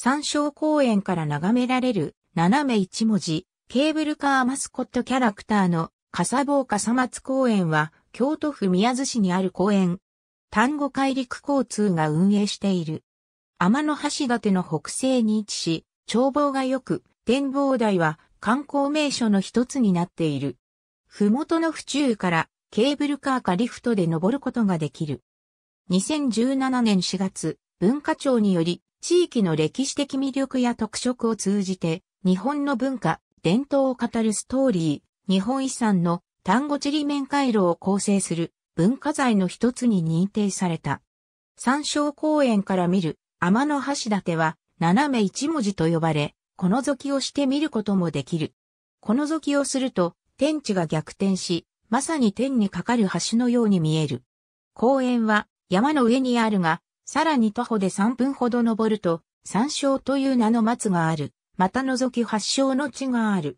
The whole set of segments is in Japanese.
山椒公園から眺められる斜め一文字ケーブルカーマスコットキャラクターの笠坊笠松公園は京都府宮津市にある公園。丹後海陸交通が運営している。天の橋立の北西に位置し、眺望が良く、展望台は観光名所の一つになっている。ふもとの府中からケーブルカーかリフトで登ることができる。2017年4月、文化庁により地域の歴史的魅力や特色を通じて、日本の文化、伝統を語るストーリー、日本遺産の単語地理面回路を構成する文化財の一つに認定された。山椒公園から見る天の橋立は斜め一文字と呼ばれ、このぞきをして見ることもできる。このぞきをすると天地が逆転し、まさに天にかかる橋のように見える。公園は山の上にあるが、さらに徒歩で3分ほど登ると、山椒という名の松がある。また覗き発祥の地がある。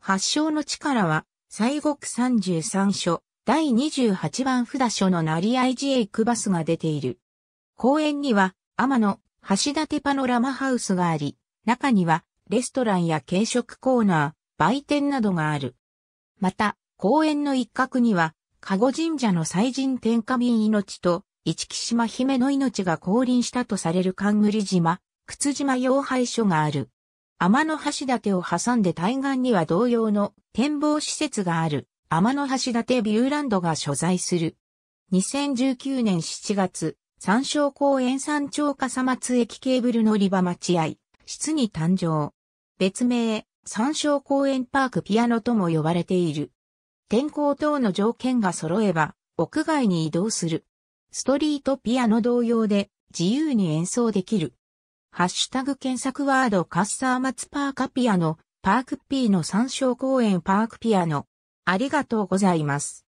発祥の地からは、西国33所、第28番札所の成合寺へ行くバスが出ている。公園には、天野、橋立パノラマハウスがあり、中には、レストランや軽食コーナー、売店などがある。また、公園の一角には、加護神社の祭神天下民命と、一木島姫の命が降臨したとされる冠島、靴島要廃所がある。天の橋立を挟んで対岸には同様の展望施設がある、天の橋立ビューランドが所在する。2019年7月、三椒公園山頂笠松駅ケーブル乗り場待合、室に誕生。別名、三椒公園パークピアノとも呼ばれている。天候等の条件が揃えば、屋外に移動する。ストリートピアノ同様で自由に演奏できる。ハッシュタグ検索ワードカッサーマツパーカピアノ、パークピーの参照公演パークピアノ。ありがとうございます。